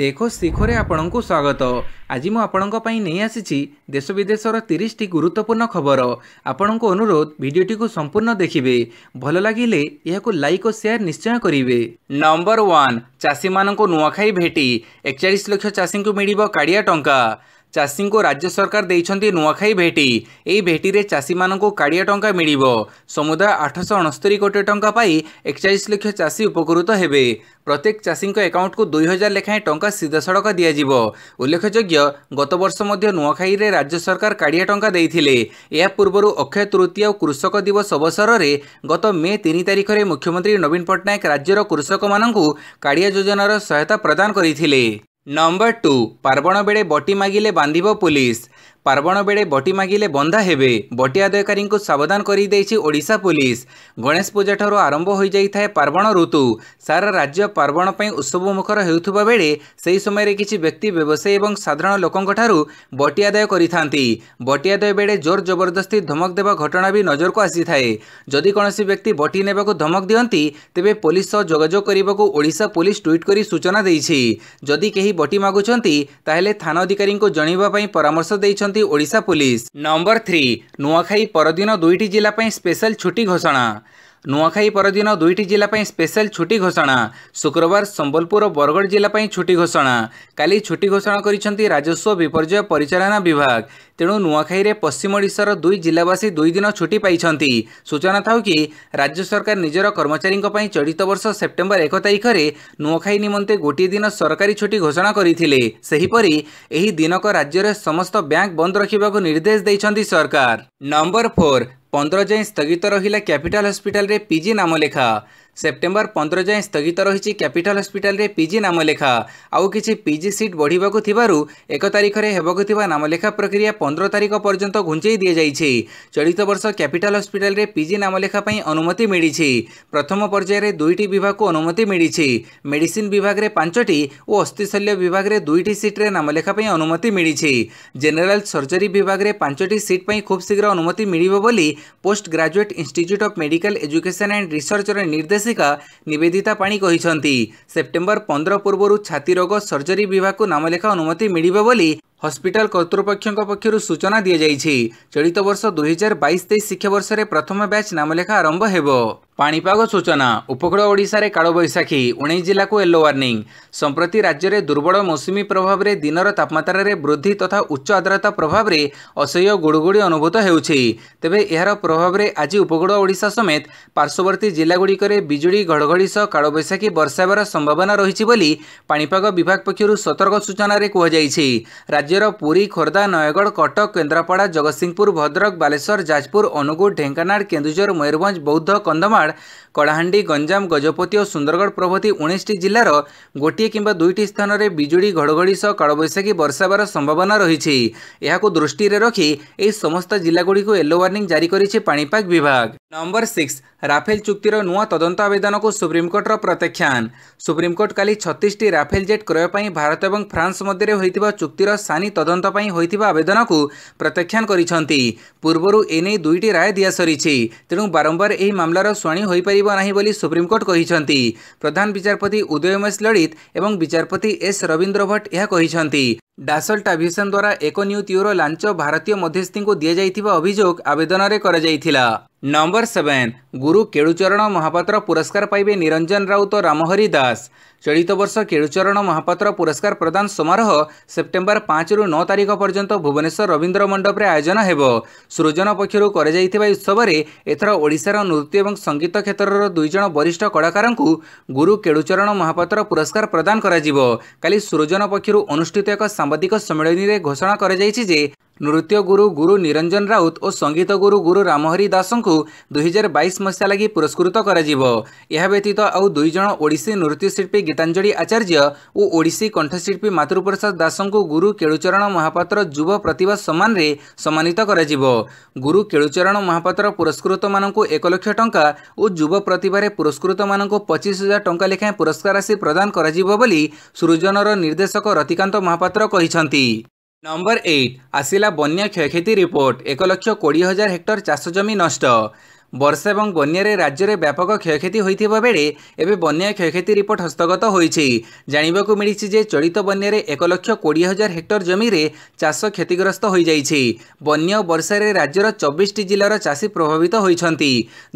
দেখো শিখরে আপনার স্বাগত আজ মুপনাই আসিছি দেশ বিদেশর তিরিশটি গুরুত্বপূর্ণ খবর আপনার অনুরোধ ভিডিওটি সম্পূর্ণ দেখবে ভাল লাগলে এখন লাইক ও সেয়ার নিশ্চয় করবে নম্বর ওয়ান চাষী মানুষ নুয়াখাই ভেটি একচাশ লক্ষ চাষী মিলব কাড়িয়া টঙ্কা ଚାଷୀଙ୍କୁ ରାଜ୍ୟ ସରକାର ଦେଇଛନ୍ତି ନୂଆଖାଇ ଭେଟି ଏହି ଭେଟିରେ ଚାଷୀମାନଙ୍କୁ କାଳିଆ ଟଙ୍କା ମିଳିବ ସମୁଦାୟ ଆଠଶହ ଅଣସ୍ତରୀ କୋଟି ଟଙ୍କା ପାଇ ଏକଚାଳିଶ ଲକ୍ଷ ଚାଷୀ ଉପକୃତ ହେବେ ପ୍ରତ୍ୟେକ ଚାଷୀଙ୍କ ଆକାଉଣ୍ଟକୁ ଦୁଇ ହଜାର ଲେଖାଏଁ ଟଙ୍କା ସିଧାସଳଖ ଦିଆଯିବ ଉଲ୍ଲେଖଯୋଗ୍ୟ ଗତବର୍ଷ ମଧ୍ୟ ନୂଆଖାଇରେ ରାଜ୍ୟ ସରକାର କାଳିଆ ଟଙ୍କା ଦେଇଥିଲେ ଏହା ପୂର୍ବରୁ ଅକ୍ଷୟ ତୃତୀୟ ଓ କୃଷକ ଦିବସ ଅବସରରେ ଗତ ମେ ତିନି ତାରିଖରେ ମୁଖ୍ୟମନ୍ତ୍ରୀ ନବୀନ ପଟ୍ଟନାୟକ ରାଜ୍ୟର କୃଷକମାନଙ୍କୁ କାଳିଆ ଯୋଜନାର ସହାୟତା ପ୍ରଦାନ କରିଥିଲେ ନମ୍ବର ଟୁ ପାର୍ବଣ ବେଳେ ବଟି ମାଗିଲେ ବାନ୍ଧିବ ପୋଲିସ ପାର୍ବଣ ବେଳେ ବଟି ମାଗିଲେ ବନ୍ଧା ହେବେ ବଟି ଆଦାୟକାରୀଙ୍କୁ ସାବଧାନ କରିଦେଇଛି ଓଡ଼ିଶା ପୁଲିସ ଗଣେଶ ପୂଜାଠାରୁ ଆରମ୍ଭ ହୋଇଯାଇଥାଏ ପାର୍ବଣ ଋତୁ ସାରା ରାଜ୍ୟ ପାର୍ବଣ ପାଇଁ ଉତ୍ସବମୁଖର ହେଉଥିବା ବେଳେ ସେହି ସମୟରେ କିଛି ବ୍ୟକ୍ତି ବ୍ୟବସାୟୀ ଏବଂ ସାଧାରଣ ଲୋକଙ୍କଠାରୁ ବଟି ଆଦାୟ କରିଥାନ୍ତି ବଟି ଆଦାୟ ବେଳେ ଜୋର ଜବରଦସ୍ତି ଧମକ ଦେବା ଘଟଣା ବି ନଜରକୁ ଆସିଥାଏ ଯଦି କୌଣସି ବ୍ୟକ୍ତି ବଟି ନେବାକୁ ଧମକ ଦିଅନ୍ତି ତେବେ ପୋଲିସ ସହ ଯୋଗାଯୋଗ କରିବାକୁ ଓଡ଼ିଶା ପୁଲିସ ଟ୍ୱିଟ୍ କରି ସୂଚନା ଦେଇଛି ଯଦି କେହି ବଟି ମାଗୁଛନ୍ତି ତାହେଲେ ଥାନା ଅଧିକାରୀଙ୍କୁ ଜଣାଇବା ପାଇଁ ପରାମର୍ଶ ଦେଇଛନ୍ତି କରିଛନ୍ତି Odisha police number three Nuakhai ପରଦିନ ଦୁଇଟି ଜିଲ୍ଲା ପାଇଁ ସ୍ପେଶାଲ ଛୁଟି ଘୋଷଣା ନୂଆଖାଇ ପରଦିନ ଦୁଇଟି ଜିଲ୍ଲା ପାଇଁ ସ୍ପେଶାଲ ଛୁଟି ଘୋଷଣା ଶୁକ୍ରବାର ସମ୍ବଲପୁର ଓ ବରଗଡ଼ ଜିଲ୍ଲା ପାଇଁ ଛୁଟି ଘୋଷଣା କାଲି ଛୁଟି ଘୋଷଣା କରିଛନ୍ତି ରାଜସ୍ୱ ବିପର୍ଯ୍ୟୟ ପରିଚାଳନା ବିଭାଗ ତେଣୁ ନୂଆଖାଇରେ ପଶ୍ଚିମ ଓଡ଼ିଶାର ଦୁଇ ଜିଲ୍ଲାବାସୀ ଦୁଇଦିନ ଛୁଟି ପାଇଛନ୍ତି ସୂଚନା ଥାଉ କି ରାଜ୍ୟ ସରକାର ନିଜର କର୍ମଚାରୀଙ୍କ ପାଇଁ ଚଳିତ ବର୍ଷ ସେପ୍ଟେମ୍ବର ଏକ ତାରିଖରେ ନୂଆଖାଇ ନିମନ୍ତେ ଗୋଟିଏ ଦିନ ସରକାରୀ ଛୁଟି ଘୋଷଣା କରିଥିଲେ ସେହିପରି ଏହି ଦିନକ ରାଜ୍ୟରେ ସମସ୍ତ ବ୍ୟାଙ୍କ ବନ୍ଦ ରଖିବାକୁ ନିର୍ଦ୍ଦେଶ ଦେଇଛନ୍ତି ସରକାର ନମ୍ବର ଫୋର୍ ପନ୍ଦର ଯାଏଁ ସ୍ଥଗିତ ରହିଲା କ୍ୟାପିଟାଲ ହସ୍ପିଟାଲରେ ପିଜି ନାମଲେଖା ସେପ୍ଟେମ୍ବର ପନ୍ଦର ଯାଏଁ ସ୍ଥଗିତ ରହିଛି କ୍ୟାପିଟାଲ ହସ୍ପିଟାଲରେ ପିଜି ନାମଲେଖା ଆଉ କିଛି ପିଜି ସିଟ୍ ବଢ଼ିବାକୁ ଥିବାରୁ ଏକ ତାରିଖରେ ହେବାକୁ ଥିବା ନାମଲେଖା ପ୍ରକ୍ରିୟା ପନ୍ଦର ତାରିଖ ପର୍ଯ୍ୟନ୍ତ ଘୁଞ୍ଚେଇ ଦିଆଯାଇଛି ଚଳିତ ବର୍ଷ କ୍ୟାପିଟାଲ ହସ୍ପିଟାଲରେ ପିଜି ନାମଲେଖା ପାଇଁ ଅନୁମତି ମିଳିଛି ପ୍ରଥମ ପର୍ଯ୍ୟାୟରେ ଦୁଇଟି ବିଭାଗକୁ ଅନୁମତି ମିଳିଛି ମେଡିସିନ ବିଭାଗରେ ପାଞ୍ଚଟି ଓ ଅସ୍ଥିଶଲ୍ୟ ବିଭାଗରେ ଦୁଇଟି ସିଟ୍ରେ ନାମଲେଖା ପାଇଁ ଅନୁମତି ମିଳିଛି ଜେନେରାଲ ସର୍ଜରୀ ବିଭାଗରେ ପାଞ୍ଚଟି ସିଟ୍ ପାଇଁ ଖୁବ୍ ଶୀଘ୍ର ଅନୁମତି ମିଳିବ ବୋଲି post graduate institute of medical education and ରିସର୍ଚ୍ଚର ନିର୍ଦ୍ଦେଶ ନିର୍ଦ୍ଦେଶିକା ନିବେଦିତା ପାଣି କହିଛନ୍ତି ସେପ୍ଟେମ୍ବର ପନ୍ଦର ପୂର୍ବରୁ ଛାତି ରୋଗ ସର୍ଜରୀ ବିଭାଗକୁ ନାମଲେଖା ଅନୁମତି ମିଳିବ ବୋଲି ହସ୍ପିଟାଲ କର୍ତ୍ତୃପକ୍ଷଙ୍କ ପକ୍ଷରୁ ସୂଚନା ଦିଆଯାଇଛି ଚଳିତ ବର୍ଷ ଦୁଇହଜାର ବାଇଶ ତେଇଶ ଶିକ୍ଷାବର୍ଷରେ ପ୍ରଥମ ବ୍ୟାଚ୍ ନାମଲେଖା ଆରମ୍ଭ ହେବ ପାଣିପାଗ ସୂଚନା ଉପକୂଳ ଓଡ଼ିଶାରେ କାଳବୈଶାଖୀ ଉଣେଇଶ ଜିଲ୍ଲାକୁ ୟେଲୋ ୱାର୍ଣ୍ଣିଂ ସମ୍ପ୍ରତି ରାଜ୍ୟରେ ଦୁର୍ବଳ ମୌସୁମୀ ପ୍ରଭାବରେ ଦିନର ତାପମାତ୍ରାରେ ବୃଦ୍ଧି ତଥା ଉଚ୍ଚ ଆଦ୍ରତା ପ୍ରଭାବରେ ଅସହ୍ୟ ଗୁଡ଼ୁଗୁଡ଼ି ଅନୁଭୂତ ହେଉଛି ତେବେ ଏହାର ପ୍ରଭାବରେ ଆଜି ଉପକୂଳ ଓଡ଼ିଶା ସମେତ ପାର୍ଶ୍ୱବର୍ତ୍ତୀ ଜିଲ୍ଲାଗୁଡ଼ିକରେ ବିଜୁଳି ଘଡ଼ଘଡ଼ି ସହ କାଳବୈଶାଖୀ ବର୍ଷା ହେବାର ସମ୍ଭାବନା ରହିଛି ବୋଲି ପାଣିପାଗ ବିଭାଗ ପକ୍ଷରୁ ସତର୍କ ସୂଚନାରେ କୁହାଯାଇଛି ରାଜ୍ୟର ପୁରୀ ଖୋର୍ଦ୍ଧା ନୟାଗଡ଼ କଟକ କେନ୍ଦ୍ରାପଡ଼ା ଜଗତସିଂହପୁର ଭଦ୍ରକ ବାଲେଶ୍ୱର ଯାଜପୁର ଅନୁଗୁଳ ଢେଙ୍କାନାଳ କେନ୍ଦୁଝର ମୟୂରଭଞ୍ଜ ବୌଦ୍ଧ କନ୍ଧମାଳ କଳାହାଣ୍ଡି ଗଞ୍ଜାମ ଗଜପତି ଓ ସୁନ୍ଦରଗଡ଼ ପ୍ରଭୃତି ଉଣେଇଶଟି ଜିଲ୍ଲାର ଗୋଟିଏ କିମ୍ବା ଦୁଇଟି ସ୍ଥାନରେ ବିଜୁଳି ଘଡ଼ଘଡ଼ି ସହ କାଳବୈଶାଖୀ ବର୍ଷାବାର ସମ୍ଭାବନା ରହିଛି ଏହାକୁ ଦୃଷ୍ଟିରେ ରଖି ଏହି ସମସ୍ତ ଜିଲ୍ଲାଗୁଡ଼ିକୁ ୟେଲୋ ୱାର୍ଣ୍ଣିଂ ଜାରି କରିଛି ପାଣିପାଗ ବିଭାଗ ନମ୍ବର ସିକ୍ସ ରାଫେଲ ଚୁକ୍ତିର ନୂଆ ତଦନ୍ତ ଆବେଦନକୁ ସୁପ୍ରିମକୋର୍ଟର ପ୍ରତ୍ୟାଖ୍ୟାନ ସୁପ୍ରିମକୋର୍ଟ କାଲି ଛତିଶଟି ରାଫେଲ ଜେଟ୍ କ୍ରୟ ପାଇଁ ଭାରତ ଏବଂ ଫ୍ରାନ୍ସ ମଧ୍ୟରେ ହୋଇଥିବା ଚୁକ୍ତିର ସାନି ତଦନ୍ତ ପାଇଁ ହୋଇଥିବା ଆବେଦନକୁ ପ୍ରତ୍ୟାଖ୍ୟାନ କରିଛନ୍ତି ପୂର୍ବରୁ ଏନେଇ ଦୁଇଟି ରାୟ ଦିଆସରିଛି ତେଣୁ ବାରମ୍ବାର ଏହି ମାମଲାର ଶୁଣାଣି ହୋଇପାରିବ ନାହିଁ ବୋଲି ସୁପ୍ରିମକୋର୍ଟ କହିଛନ୍ତି ପ୍ରଧାନ ବିଚାରପତି ଉଦୟ ମହେଶ ଲଳିତ ଏବଂ ବିଚାରପତି ଏସ୍ ରବୀନ୍ଦ୍ର ଭଟ୍ଟ ଏହା କହିଛନ୍ତି ଡାସଲ୍ଟ ଆଭିଏସନ୍ ଦ୍ୱାରା ଏକ ନିୟୁତ ୟୁରୋ ଲାଞ୍ଚ ଭାରତୀୟ ମଧ୍ୟସ୍ଥିଙ୍କୁ ଦିଆଯାଇଥିବା ଅଭିଯୋଗ ଆବେଦନରେ କରାଯାଇଥିଲା ନମ୍ବର ସେଭେନ୍ ଗୁରୁ କେଳୁଚରଣ ମହାପାତ୍ର ପୁରସ୍କାର ପାଇବେ ନିରଞ୍ଜନ ରାଉତ ରାମହରି ଦାସ ଚଳିତ ବର୍ଷ କେଳୁଚରଣ ମହାପାତ୍ର ପୁରସ୍କାର ପ୍ରଦାନ ସମାରୋହ ସେପ୍ଟେମ୍ବର ପାଞ୍ଚରୁ ନଅ ତାରିଖ ପର୍ଯ୍ୟନ୍ତ ଭୁବନେଶ୍ୱର ରବୀନ୍ଦ୍ର ମଣ୍ଡପରେ ଆୟୋଜନ ହେବ ସୃଜନ ପକ୍ଷରୁ କରାଯାଇଥିବା ଏହି ଉତ୍ସବରେ ଏଥର ଓଡ଼ିଶାର ନୃତ୍ୟ ଏବଂ ସଙ୍ଗୀତ କ୍ଷେତ୍ରର ଦୁଇଜଣ ବରିଷ୍ଠ କଳାକାରଙ୍କୁ ଗୁରୁ କେଳୁଚରଣ ମହାପାତ୍ର ପୁରସ୍କାର ପ୍ରଦାନ କରାଯିବ କାଲି ସୃଜନ ପକ୍ଷରୁ ଅନୁଷ୍ଠିତ ଏକ ସାମ୍ବାଦିକ ସମ୍ମିଳନୀରେ ଘୋଷଣା କରାଯାଇଛି ଯେ ନୃତ୍ୟ ଗୁରୁ ଗୁରୁ ନିରଞ୍ଜନ ରାଉତ ଓ ସଙ୍ଗୀତ ଗୁରୁ ଗୁରୁ ରାମହରି ଦାସଙ୍କୁ ଦୁଇହଜାର ବାଇଶ ମସିହା ଲାଗି ପୁରସ୍କୃତ କରାଯିବ ଏହା ବ୍ୟତୀତ ଆଉ ଦୁଇ ଜଣ ଓଡ଼ିଶୀ ନୃତ୍ୟଶିଳ୍ପୀ ଗୀତାଞ୍ଜଳି ଆଚାର୍ଯ୍ୟ ଓ ଓଡ଼ିଶୀ କଣ୍ଠଶିଳ୍ପୀ ମାତୃପ୍ରସାଦ ଦାସଙ୍କୁ ଗୁରୁ କେଳୁଚରଣ ମହାପାତ୍ର ଯୁବ ପ୍ରତିଭା ସମ୍ମାନରେ ସମ୍ମାନିତ କରାଯିବ ଗୁରୁ କେଳୁଚରଣ ମହାପାତ୍ର ପୁରସ୍କୃତମାନଙ୍କୁ ଏକ ଲକ୍ଷ ଟଙ୍କା ଓ ଯୁବ ପ୍ରତିଭାରେ ପୁରସ୍କୃତମାନଙ୍କୁ ପଚିଶ ହଜାର ଟଙ୍କା ଲେଖାଏଁ ପୁରସ୍କାର ରାଶି ପ୍ରଦାନ କରାଯିବ ବୋଲି ସୃଜନର ନିର୍ଦ୍ଦେଶକ ରତିକାନ୍ତ ମହାପାତ୍ର କହିଛନ୍ତି ନମ୍ବର ଏଇଟ୍ ଆସିଲା ବନ୍ୟା କ୍ଷୟକ୍ଷତି ରିପୋର୍ଟ ଏକ ଲକ୍ଷ କୋଡ଼ିଏ ହଜାର ହେକ୍ଟର ଚାଷ ଜମି ନଷ୍ଟ ବର୍ଷା ଏବଂ ବନ୍ୟାରେ ରାଜ୍ୟରେ ବ୍ୟାପକ କ୍ଷୟକ୍ଷତି ହୋଇଥିବା ବେଳେ ଏବେ ବନ୍ୟା କ୍ଷୟକ୍ଷତି ରିପୋର୍ଟ ହସ୍ତଗତ ହୋଇଛି ଜାଣିବାକୁ ମିଳିଛି ଯେ ଚଳିତ ବନ୍ୟାରେ ଏକ ଲକ୍ଷ କୋଡ଼ିଏ ହଜାର ହେକ୍ଟର ଜମିରେ ଚାଷ କ୍ଷତିଗ୍ରସ୍ତ ହୋଇଯାଇଛି ବନ୍ୟା ଓ ବର୍ଷାରେ ରାଜ୍ୟର ଚବିଶଟି ଜିଲ୍ଲାର ଚାଷୀ ପ୍ରଭାବିତ ହୋଇଛନ୍ତି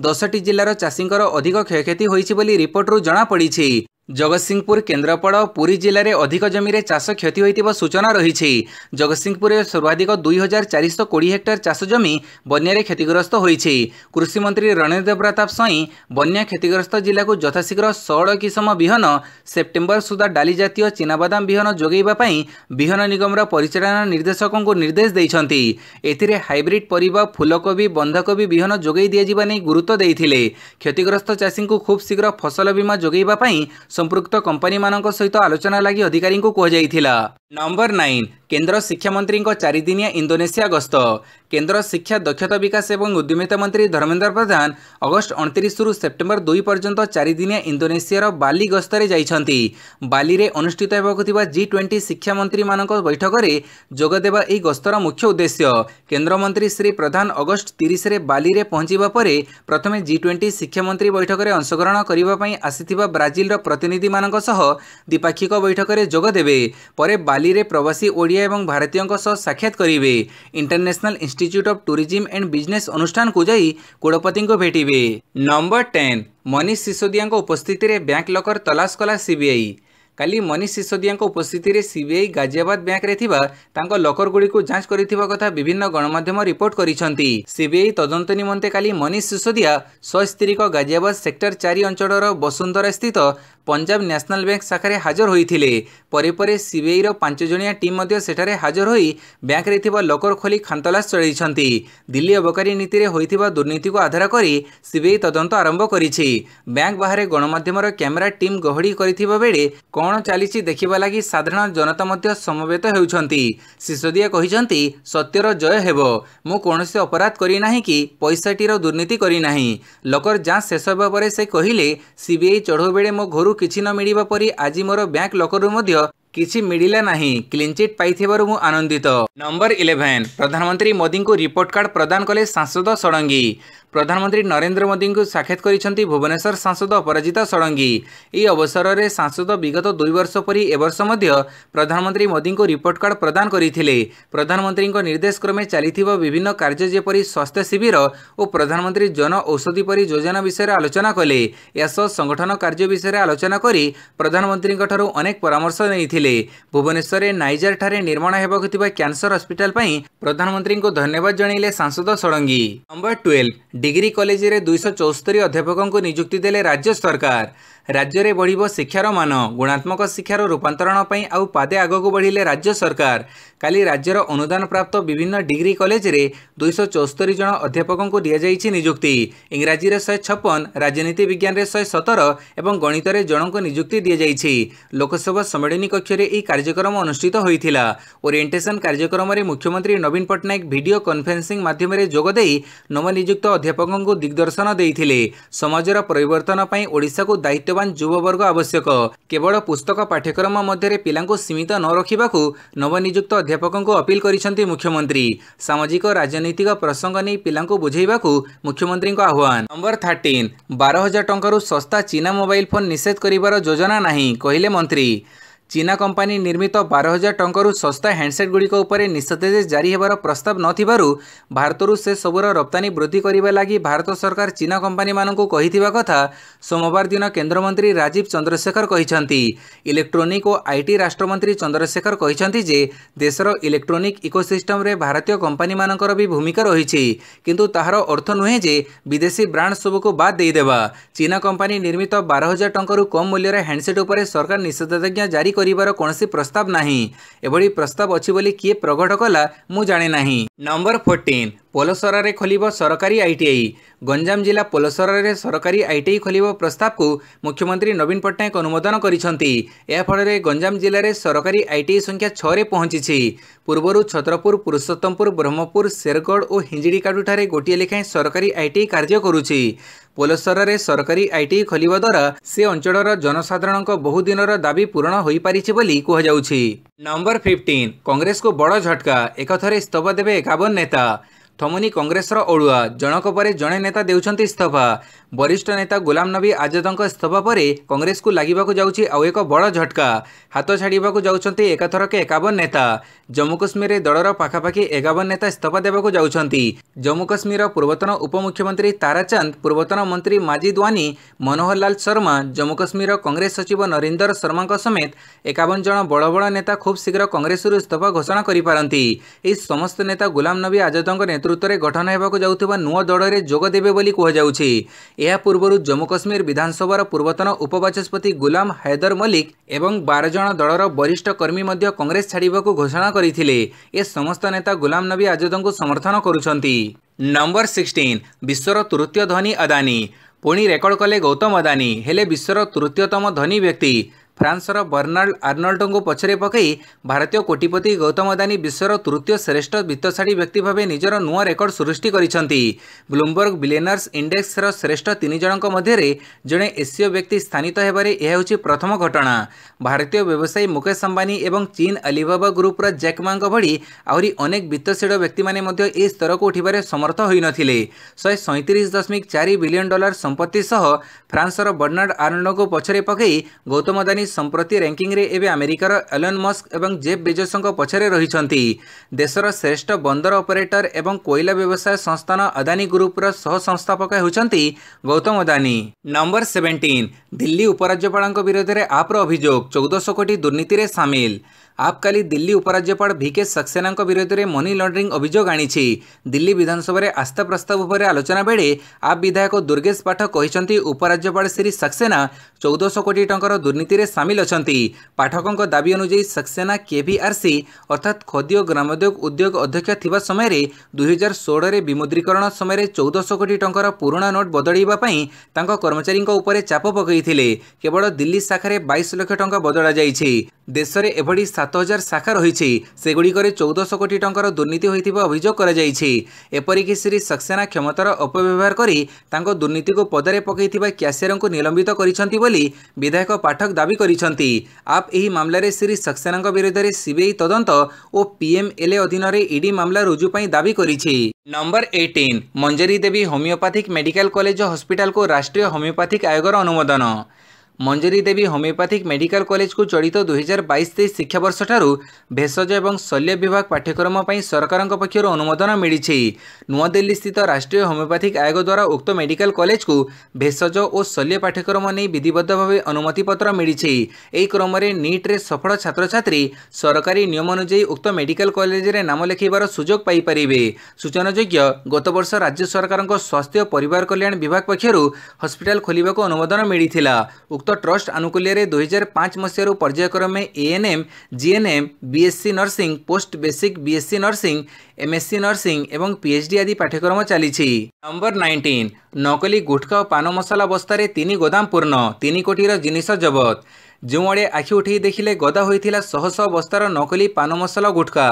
ଦଶଟି ଜିଲ୍ଲାର ଚାଷୀଙ୍କର ଅଧିକ କ୍ଷୟକ୍ଷତି ହୋଇଛି ବୋଲି ରିପୋର୍ଟରୁ ଜଣାପଡ଼ିଛି জগৎসিংপুর কেন্দ্রাপড়া পুরী জেলার অধিক জমিরে চাষ ক্ষতি হয়ে সূচনা রয়েছে জগৎসিংপুরে সর্বাধিক দুই হাজার চারিশ কোড়ি হেক্টর চাষ জমি বন্যার ক্ষতিগ্রস্ত হয়েছে কৃষিমন্ত্রী রণদেব প্রতাপ স্বইঁ বন্যা ক্ষতিগ্রস্ত জেলা যথাশীঘ্র ষোল কিসম বিহন সেপ্টেম্বর সুদ্ধা ডালি জাতীয় চীনাবাদাম বিহন যোগাইবা বিহন নিগমর পরিচালনা নির্দেশক নির্দেশ দিয়েছেন এতে হাইব্রিড পরিবা ফুলকবি বন্ধকবি বিহন যোগাই দিয়ে গুরুত্ব দিয়ে ক্ষতিগ্রস্ত চাষী খুব শীঘ্র ফসল বীমা যোগাইবা ସମ୍ପୃକ୍ତ କମ୍ପାନୀମାନଙ୍କ ସହିତ ଆଲୋଚନା ଲାଗି ଅଧିକାରୀଙ୍କୁ କୁହାଯାଇଥିଲା ନମ୍ବର ନାଇନ୍ କେନ୍ଦ୍ର ଶିକ୍ଷାମନ୍ତ୍ରୀଙ୍କ ଚାରିଦିନିଆ ଇଣ୍ଡୋନେସିଆ ଗସ୍ତ କେନ୍ଦ୍ର ଶିକ୍ଷା ଦକ୍ଷତା ବିକାଶ ଏବଂ ଉଦ୍ୟମିତା ମନ୍ତ୍ରୀ ଧର୍ମେନ୍ଦ୍ର ପ୍ରଧାନ ଅଗଷ୍ଟ ଅଣତିରିଶରୁ ସେପ୍ଟେମ୍ବର ଦୁଇ ପର୍ଯ୍ୟନ୍ତ ଚାରିଦିନିଆ ଇଣ୍ଡୋନେସିଆର ବାଲି ଗସ୍ତରେ ଯାଇଛନ୍ତି ବାଲିରେ ଅନୁଷ୍ଠିତ ହେବାକୁ ଥିବା ଜି ଟ୍ୱେଣ୍ଟି ଶିକ୍ଷାମନ୍ତ୍ରୀମାନଙ୍କ ବୈଠକରେ ଯୋଗଦେବା ଏହି ଗସ୍ତର ମୁଖ୍ୟ ଉଦ୍ଦେଶ୍ୟ କେନ୍ଦ୍ରମନ୍ତ୍ରୀ ଶ୍ରୀ ପ୍ରଧାନ ଅଗଷ୍ଟ ତିରିଶରେ ବାଲିରେ ପହଞ୍ଚିବା ପରେ ପ୍ରଥମେ ଜି ଟ୍ୱେଣ୍ଟି ଶିକ୍ଷାମନ୍ତ୍ରୀ ବୈଠକରେ ଅଂଶଗ୍ରହଣ କରିବା ପାଇଁ ଆସିଥିବା ବ୍ରାଜିଲର ପ୍ରତି ପ୍ରତିନିଧିମାନଙ୍କ ସହ ଦ୍ୱିପାକ୍ଷିକ ବୈଠକରେ ଯୋଗଦେବେ ପରେ ବାଲିରେ ପ୍ରବାସୀ ଓଡ଼ିଆ ଏବଂ ଭାରତୀୟଙ୍କ ସହ ସାକ୍ଷାତ କରିବେ international institute of tourism and business ଅନୁଷ୍ଠାନକୁ ଯାଇ କୁଳପତିଙ୍କୁ ଭେଟିବେ ନମ୍ବର ଟେନ୍ ମନୀଷ ସିସୋଦିଆଙ୍କ ଉପସ୍ଥିତିରେ ବ୍ୟାଙ୍କ ଲକର ତଲାସ କଲା ସିବିଆଇ କାଲି ମନୀଷ ସିସୋଦିଆଙ୍କ ଉପସ୍ଥିତିରେ ସିବିଆଇ ଗାଜିଆବାଦ ବ୍ୟାଙ୍କରେ ଥିବା ତାଙ୍କ ଲକରଗୁଡ଼ିକୁ ଯାଞ୍ଚ କରିଥିବା କଥା ବିଭିନ୍ନ ଗଣମାଧ୍ୟମ ରିପୋର୍ଟ କରିଛନ୍ତି ସିବିଆଇ ତଦନ୍ତ ନିମନ୍ତେ କାଲି ମନୀଷ ସିସୋଦିଆ ସସ୍ତ୍ରୀକ ଗାଜିଆବାଦ ସେକ୍ଟର ଚାରି ଅଞ୍ଚଳର ବସୁନ୍ଧରା ସ୍ଥିତ পঞ্জাব ন্যাশনাল ব্যাঙ্ক শাখায় হাজর হয়েছে পরে পরে সিবিআইর পাঁচজনিয়া ଟିମ୍ ମଧ୍ୟ ସେଠାରେ ହାଜର ହୋଇ ବ୍ୟାଙ୍କରେ ଥିବା ଲକର ଖୋଲି ଖାନ୍ତଲାସ ଚଳାଇଛନ୍ତି ଦିଲ୍ଲୀ ଅବକାରୀ ନୀତିରେ ହୋଇଥିବା ଦୁର୍ନୀତିକୁ ଆଧାର କରି ସିବିଆଇ ତଦନ୍ତ ଆରମ୍ଭ କରିଛି ବ୍ୟାଙ୍କ ବାହାରେ ଗଣମାଧ୍ୟମର କ୍ୟାମେରା ଟିମ୍ ଗହଳି କରିଥିବା ବେଳେ କ'ଣ ଚାଲିଛି ଦେଖିବା ଲାଗି ସାଧାରଣ ଜନତା ମଧ୍ୟ ସମବେତ ହେଉଛନ୍ତି ସିସୋଦିଆ କହିଛନ୍ତି ସତ୍ୟର ଜୟ ହେବ ମୁଁ କୌଣସି ଅପରାଧ କରିନାହିଁ କି ପଇସାଟିର ଦୁର୍ନୀତି କରିନାହିଁ ଲକର ଯାଞ୍ଚ ଶେଷ ହେବା ପରେ ସେ କହିଲେ ସିବିଆଇ ଚଢ଼ଉ ବେଳେ ମୋ ଘରୁ କିଛି ନ ମିଳିବା ପରି ଆଜି ମୋର ବ୍ୟାଙ୍କ ଲକରରୁ ମଧ୍ୟ କିଛି ମିଳିଲା ନାହିଁ କ୍ଲିନ୍ଚିଟ୍ ପାଇଥିବାରୁ ମୁଁ ଆନନ୍ଦିତ ନମ୍ବର ଇଲେଭେନ୍ ପ୍ରଧାନମନ୍ତ୍ରୀ ମୋଦିଙ୍କୁ ରିପୋର୍ଟ କାର୍ଡ ପ୍ରଦାନ କଲେ ସାଂସଦ ଷଡ଼ଙ୍ଗୀ ପ୍ରଧାନମନ୍ତ୍ରୀ ନରେନ୍ଦ୍ର ମୋଦିଙ୍କୁ ସାକ୍ଷାତ କରିଛନ୍ତି ଭୁବନେଶ୍ୱର ସାଂସଦ ଅପରାଜିତା ଷଡ଼ଙ୍ଗୀ ଏହି ଅବସରରେ ସାଂସଦ ବିଗତ ଦୁଇ ବର୍ଷ ପରି ଏ ବର୍ଷ ମଧ୍ୟ ପ୍ରଧାନମନ୍ତ୍ରୀ ମୋଦିଙ୍କୁ ରିପୋର୍ଟ କାର୍ଡ ପ୍ରଦାନ କରିଥିଲେ ପ୍ରଧାନମନ୍ତ୍ରୀଙ୍କ ନିର୍ଦ୍ଦେଶ କ୍ରମେ ଚାଲିଥିବା ବିଭିନ୍ନ କାର୍ଯ୍ୟ ଯେପରି ସ୍ୱାସ୍ଥ୍ୟ ଶିବିର ଓ ପ୍ରଧାନମନ୍ତ୍ରୀ ଜନ ଔଷଧି ପରି ଯୋଜନା ବିଷୟରେ ଆଲୋଚନା କଲେ ଏହାସହ ସଂଗଠନ କାର୍ଯ୍ୟ ବିଷୟରେ ଆଲୋଚନା କରି ପ୍ରଧାନମନ୍ତ୍ରୀଙ୍କଠାରୁ ଅନେକ ପରାମର୍ଶ ନେଇଥିଲେ କହିଥିଲେ ଭୁବନେଶ୍ୱରରେ ନାଇଜରଠାରେ ନିର୍ମାଣ ହେବାକୁ ଥିବା କ୍ୟାନ୍ସର ହସ୍ପିଟାଲ ପାଇଁ ପ୍ରଧାନମନ୍ତ୍ରୀଙ୍କୁ ଧନ୍ୟବାଦ ଜଣାଇଲେ ସାଂସଦ ଷଡ଼ଙ୍ଗୀ ନମ୍ବର ଟୁଏଲ୍ଭ ଡିଗ୍ରୀ କଲେଜରେ ଦୁଇଶହ ଚଉସ୍ତରୀ ଅଧ୍ୟାପକଙ୍କୁ ନିଯୁକ୍ତି ଦେଲେ ରାଜ୍ୟ ସରକାର ରାଜ୍ୟରେ ବଢ଼ିବ ଶିକ୍ଷାର ମାନ ଗୁଣାତ୍ମକ ଶିକ୍ଷାର ରୂପାନ୍ତରଣ ପାଇଁ ଆଉ ପାଦେ ଆଗକୁ ବଢ଼ିଲେ ରାଜ୍ୟ ସରକାର କାଲି ରାଜ୍ୟର ଅନୁଦାନପ୍ରାପ୍ତ ବିଭିନ୍ନ ଡିଗ୍ରୀ କଲେଜରେ ଦୁଇଶହ ଚଉସ୍ତରି ଜଣ ଅଧ୍ୟାପକଙ୍କୁ ଦିଆଯାଇଛି ନିଯୁକ୍ତି ଇଂରାଜୀରେ ଶହେ ଛପନ ରାଜନୀତି ବିଜ୍ଞାନରେ ଶହେ ସତର ଏବଂ ଗଣିତରେ ଜଣଙ୍କୁ ନିଯୁକ୍ତି ଦିଆଯାଇଛି ଲୋକସଭା ସମ୍ମିଳନୀ କକ୍ଷରେ ଏହି କାର୍ଯ୍ୟକ୍ରମ ଅନୁଷ୍ଠିତ ହୋଇଥିଲା ଓରିଏଣ୍ଟେସନ କାର୍ଯ୍ୟକ୍ରମରେ ମୁଖ୍ୟମନ୍ତ୍ରୀ ନବୀନ ପଟ୍ଟନାୟକ ଭିଡ଼ିଓ କନ୍ଫରେନ୍ସିଂ ମାଧ୍ୟମରେ ଯୋଗଦେଇ ନବନିଯୁକ୍ତ ଅଧ୍ୟାପକଙ୍କୁ ଦିଗ୍ଦର୍ଶନ ଦେଇଥିଲେ ସମାଜର ପରିବର୍ତ୍ତନ ପାଇଁ ଓଡ଼ିଶାକୁ ଦାୟିତ୍ୱ ମୂଲ୍ୟବାନ ଯୁବବର୍ଗ ଆବଶ୍ୟକ କେବଳ ପୁସ୍ତକ ପାଠ୍ୟକ୍ରମ ମଧ୍ୟରେ ପିଲାଙ୍କୁ ସୀମିତ ନ ରଖିବାକୁ ନବନିଯୁକ୍ତ ଅଧ୍ୟାପକଙ୍କୁ ଅପିଲ କରିଛନ୍ତି ମୁଖ୍ୟମନ୍ତ୍ରୀ ସାମାଜିକ ରାଜନୈତିକ ପ୍ରସଙ୍ଗ ନେଇ ପିଲାଙ୍କୁ ବୁଝେଇବାକୁ ମୁଖ୍ୟମନ୍ତ୍ରୀଙ୍କ ଆହ୍ୱାନ ନମ୍ବର ଥାର୍ଟିନ୍ ବାର ହଜାର ଟଙ୍କାରୁ ଶସ୍ତା ଚୀନା ମୋବାଇଲ ଫୋନ୍ ନିଷେଧ କରିବାର ଯୋଜନା ନାହିଁ କହିଲେ ମନ୍ତ୍ରୀ চীনা কোম্পানি নির্মিত বার হাজার টঙ্কর শস্তা হ্যান্ডসেট হ্যান্ডসেটগুড়ি উপরে নিষেধাদেশ জারি হবার প্রস্তাব নথিবারু ভারতর সে সবুর রপ্তানি বৃদ্ধি করা লাগি ভারত সরকার চীনা কোম্পানি মানুষ কথা সোমবার দিন কেন্দ্রমন্ত্রী রাজীব চন্দ্রশেখর ইলেকট্রোনিক ও আইটি রাষ্ট্রমন্ত্রী চন্দ্রশেখর যে দেশের ইলেকট্রোনিক ইকোসিষ্টমে ভারতীয় কোম্পানি মানকর বি ভূমিকা রয়েছে কিন্তু তাহার অর্থ নুহে যে বিদেশী ব্রাণ্ড সবুক বাদ দিয়ে দেবা চীনা কোম্পানি নির্মিত বার হাজার টঙ্কর কম মূল্যের হ্যান্ডসেট উপরে সরকার নিষেধাজ্ঞা জারি କରିବାର କୌଣସି ପ୍ରସ୍ତାବ ନାହିଁ ଏଭଳି ପ୍ରସ୍ତାବ ଅଛି ବୋଲି କିଏ ପ୍ରଘଟ କଲା ମୁଁ ଜାଣେ ନାହିଁ ନମ୍ବର ଫୋର୍ଟିନ୍ ପୋଲସରାରେ ଖୋଲିବ ସରକାରୀ ଆଇଟିଆଇ ଗଞ୍ଜାମ ଜିଲ୍ଲା ପୋଲସରାରେ ସରକାରୀ ଆଇଟିଆଇ ଖୋଲିବ ପ୍ରସ୍ତାବକୁ ମୁଖ୍ୟମନ୍ତ୍ରୀ ନବୀନ ପଟ୍ଟନାୟକ ଅନୁମୋଦନ କରିଛନ୍ତି ଏହାଫଳରେ ଗଞ୍ଜାମ ଜିଲ୍ଲାରେ ସରକାରୀ ଆଇଟିଆଇ ସଂଖ୍ୟା ଛଅରେ ପହଞ୍ଚିଛି ପୂର୍ବରୁ ଛତ୍ରପୁର ପୁରୁଷୋତ୍ତମପୁର ବ୍ରହ୍ମପୁର ଶେରଗଡ଼ ଓ ହିଞ୍ଜିଡ଼ିକାଟୁଠାରେ ଗୋଟିଏ ଲେଖାଏଁ ସରକାରୀ ଆଇଟିଆଇ କାର୍ଯ୍ୟ କରୁଛି ପୋଲସରରେ ସରକାରୀ ଆଇଟିଆଇ ଖୋଲିବା ଦ୍ୱାରା ସେ ଅଞ୍ଚଳର ଜନସାଧାରଣଙ୍କ ବହୁଦିନର ଦାବି ପୂରଣ ହୋଇପାରିଛି ବୋଲି କୁହାଯାଉଛି ନମ୍ବର ଫିଫ୍ଟିନ୍ କଂଗ୍ରେସକୁ ବଡ଼ ଝଟକା ଏକଥରେ ଇସ୍ତଫା ଦେବେ ଏକାବନ ନେତା ଥମୁନି କଂଗ୍ରେସର ଅଡ଼ୁଆ ଜଣକ ପରେ ଜଣେ ନେତା ଦେଉଛନ୍ତି ଇସ୍ତଫା ବରିଷ୍ଠ ନେତା ଗୁଲାମ ନବୀ ଆଜାଦଙ୍କ ଇସ୍ତଫା ପରେ କଂଗ୍ରେସକୁ ଲାଗିବାକୁ ଯାଉଛି ଆଉ ଏକ ବଡ଼ ଝଟକା ହାତ ଛାଡ଼ିବାକୁ ଯାଉଛନ୍ତି ଏକାଥରକ ଏକାବନ ନେତା ଜମ୍ମୁ କାଶ୍ମୀରରେ ଦଳର ପାଖାପାଖି ଏକାବନ ନେତା ଇସ୍ତଫା ଦେବାକୁ ଯାଉଛନ୍ତି ଜମ୍ମୁ କାଶ୍ମୀରର ପୂର୍ବତନ ଉପମୁଖ୍ୟମନ୍ତ୍ରୀ ତାରାଚାନ୍ଦ ପୂର୍ବତନ ମନ୍ତ୍ରୀ ମାଜିଦ୍ ୱାନି ମନୋହରଲାଲ ଶର୍ମା ଜମ୍ମୁ କାଶ୍ମୀରର କଂଗ୍ରେସ ସଚିବ ନରିନ୍ଦର ଶର୍ମାଙ୍କ ସମେତ ଏକାବନ ଜଣ ବଡ଼ ବଡ଼ ନେତା ଖୁବ୍ ଶୀଘ୍ର କଂଗ୍ରେସରୁ ଇସ୍ତଫା ଘୋଷଣା କରିପାରନ୍ତି ଏହି ସମସ୍ତ ନେତା ଗୁଲାମ ନବୀ ଆଜାଦଙ୍କ ନେତୃତ୍ୱ ନେତୃତ୍ୱରେ ଗଠନ ହେବାକୁ ଯାଉଥିବା ନୂଆ ଦଳରେ ଯୋଗ ଦେବେ ବୋଲି କୁହାଯାଉଛି ଏହା ପୂର୍ବରୁ ଜମ୍ମୁ କାଶ୍ମୀର ବିଧାନସଭାର ପୂର୍ବତନ ଉପବାଚସ୍ପତି ଗୁଲାମ ହାଇଦର ମଲ୍ଲିକ ଏବଂ ବାର ଜଣ ଦଳର ବରିଷ୍ଠ କର୍ମୀ ମଧ୍ୟ କଂଗ୍ରେସ ଛାଡ଼ିବାକୁ ଘୋଷଣା କରିଥିଲେ ଏ ସମସ୍ତ ନେତା ଗୁଲାମ ନବୀ ଆଜାଦଙ୍କୁ ସମର୍ଥନ କରୁଛନ୍ତି ନମ୍ବର ସିକ୍ସଟିନ୍ ବିଶ୍ୱର ତୃତୀୟ ଧନୀ ଅଦାନୀ ପୁଣି ରେକର୍ଡ କଲେ ଗୌତମ ଅଦାନୀ ହେଲେ ବିଶ୍ୱର ତୃତୀୟତମ ଧନୀ ବ୍ୟକ୍ତି ଫ୍ରାନ୍ସର ବର୍ଣ୍ଣାଲ୍ଡ ଆର୍ନଲ୍ଡଙ୍କୁ ପଛରେ ପକାଇ ଭାରତୀୟ କୋଟିପତି ଗୌତମ ଦାନୀ ବିଶ୍ୱର ତୃତୀୟ ଶ୍ରେଷ୍ଠ ବିତ୍ତଶାଳୀ ବ୍ୟକ୍ତି ଭାବେ ନିଜର ନୂଆ ରେକର୍ଡ ସୃଷ୍ଟି କରିଛନ୍ତି ବ୍ଲୁମ୍ବର୍ଗ ବିଲିୟନର୍ସ ଇଣ୍ଡେକ୍ସର ଶ୍ରେଷ୍ଠ ତିନି ଜଣଙ୍କ ମଧ୍ୟରେ ଜଣେ ଏସୀୟ ବ୍ୟକ୍ତି ସ୍ଥାନିତ ହେବାରେ ଏହା ହେଉଛି ପ୍ରଥମ ଘଟଣା ଭାରତୀୟ ବ୍ୟବସାୟୀ ମୁକେଶ ଅମ୍ବାନୀ ଏବଂ ଚୀନ୍ ଅଲିବାବା ଗ୍ରୁପ୍ର ଜ୍ୟାକ୍ମାଙ୍କ ଭଳି ଆହୁରି ଅନେକ ବିତ୍ତଶୀଳ ବ୍ୟକ୍ତିମାନେ ମଧ୍ୟ ଏହି ସ୍ତରକୁ ଉଠିବାରେ ସମର୍ଥ ହୋଇନଥିଲେ ଶହେ ସଇଁତିରିଶ ଦଶମିକ ଚାରି ବିଲିୟନ୍ ଡଲାର ସମ୍ପତ୍ତି ସହ ଫ୍ରାନ୍ସର ବର୍ଣ୍ଣାର୍ଡ ଆର୍ଣ୍ଣଙ୍କୁ ପଛରେ ପକାଇ ଗୌତମ ଦାନୀ ସମ୍ପ୍ରତି ର୍ୟାଙ୍କିଂରେ ଏବେ ଆମେରିକାର ଏଲନ୍ ମସ୍କ ଏବଂ ଜେଫ୍ ବେଜସ୍ଙ୍କ ପଛରେ ରହିଛନ୍ତି ଦେଶର ଶ୍ରେଷ୍ଠ ବନ୍ଦର ଅପରେଟର ଏବଂ କୋଇଲା ବ୍ୟବସାୟ ସଂସ୍ଥାନ ଅଦାନୀ ଗ୍ରୁପ୍ର ସହ ସଂସ୍ଥାପକ ହେଉଛନ୍ତି ଗୌତମ ଅଦାନୀ ନମ୍ବର ସେଭେଣ୍ଟିନ୍ ଦିଲ୍ଲୀ ଉପରାଜ୍ୟପାଳଙ୍କ ବିରୋଧରେ ଆପ୍ର ଅଭିଯୋଗ ଚଉଦଶହ କୋଟି ଦୁର୍ନୀତିରେ ସାମିଲ आपकाली दिल्ली उपराज्यपाल भिके सक्सेना विरोध में मनी लंड्रिंग अभोग आनी दिल्ली विधानसभा आस्था प्रस्ताव पर आलोचना बेले आप विधायक दुर्गेश पाठक उपराज्यपाल श्री सक्सेना चौदहश कोटी टकर दुर्नीति सामिल अच्छा पाठकों दाबी अनुजाई सक्सेना केभीआरसी अर्थात खदी और ग्रामोद्योग उद्योग अध्यक्ष या समय दुईहजार षोह विमुद्रीकरण समय चौदहश कोटी टकर पुराणा नोट बदलवाई कर्मचारियों चाप पकईले केवल दिल्ली शाखा बैश लक्ष टा बदल जाइए দেশে এভাবে সাত হাজার শাখা রয়েছে সেগুলিকরে চৌদশ কোটি টাকার দুর্নীতি হয়ে অভিযোগ করা যাই এপরিকি শ্রী সক্সেনা ক্ষমতার অপব্যবহার করে তাঙ্ক দুর্নীতি পদরে পকাই ক্যাশিয়র নিলম্বিত করেছেন বলে বিধায়ক পাঠক দাবি করেছেন আপ এই মামলার শ্রী সক্সেনা বিরুদ্ধে সিবিআই তদন্ত ও পিএমএলএ অধীনরে ইডি মামলা রুজু দাবি করেছে number eighteen Manjari Devi homeopathic medical college hospital রাষ্ট্রীয় হোমিওপ্যাথিক আয়োগর অনুমোদন ମଞ୍ଜରୀ ଦେବୀ ହୋମିଓପାଥିକ୍ ମେଡିକାଲ କଲେଜକୁ ଚଳିତ ଦୁଇହଜାର ବାଇଶ ତେଇଶ ଶିକ୍ଷାବର୍ଷଠାରୁ ଭେଷଜ ଏବଂ ଶଲ୍ୟ ବିଭାଗ ପାଠ୍ୟକ୍ରମ ପାଇଁ ସରକାରଙ୍କ ପକ୍ଷରୁ ଅନୁମୋଦନ ମିଳିଛି ନୂଆଦିଲ୍ଲୀ ସ୍ଥିତ ରାଷ୍ଟ୍ରୀୟ ହୋମିଓପାଥିକ୍ ଆୟୋଗ ଦ୍ୱାରା ଉକ୍ତ ମେଡିକାଲ କଲେଜକୁ ଭେଷଜ ଓ ଶଲ୍ୟ ପାଠ୍ୟକ୍ରମ ନେଇ ବିଧିବଦ୍ଧ ଭାବେ ଅନୁମତିପତ୍ର ମିଳିଛି ଏହି କ୍ରମରେ ନିଟ୍ରେ ସଫଳ ଛାତ୍ରଛାତ୍ରୀ ସରକାରୀ ନିୟମ ଅନୁଯାୟୀ ଉକ୍ତ ମେଡିକାଲ କଲେଜରେ ନାମ ଲେଖାଇବାର ସୁଯୋଗ ପାଇପାରିବେ ସୂଚନାଯୋଗ୍ୟ ଗତବର୍ଷ ରାଜ୍ୟ ସରକାରଙ୍କ ସ୍ୱାସ୍ଥ୍ୟ ଓ ପରିବାର କଲ୍ୟାଣ ବିଭାଗ ପକ୍ଷରୁ ହସ୍ପିଟାଲ ଖୋଲିବାକୁ ଅନୁମୋଦନ ମିଳିଥିଲା ଉକ୍ତ ଉକ୍ତ ଟ୍ରଷ୍ଟ ଆନୁକୂଲ୍ୟରେ ଦୁଇହଜାର ପାଞ୍ଚ ମସିହାରୁ ପର୍ଯ୍ୟାୟକ୍ରମେ ANM GNM BSc nursing post basic BSc nursing MSc nursing ଏବଂ ପିଏଚ୍ଡି ଆଦି ପାଠ୍ୟକ୍ରମ ଚାଲିଛି ନମ୍ବର ନାଇଣ୍ଟିନ୍ ନକଲି ଗୁଟଖା ଓ ପାନ ମସଲା ବସ୍ତାରେ ତିନି ଗୋଦାମ ପୂର୍ଣ୍ଣ ତିନି କୋଟିର ଜିନିଷ ଜବତ ଯେଉଁଆଡ଼େ ଆଖି ଉଠାଇ ଦେଖିଲେ ଗଦା ହୋଇଥିଲା ଶହ ଶହ ବସ୍ତାର ନକଲି ପାନ ମସଲା ଗୁଟ୍ଖା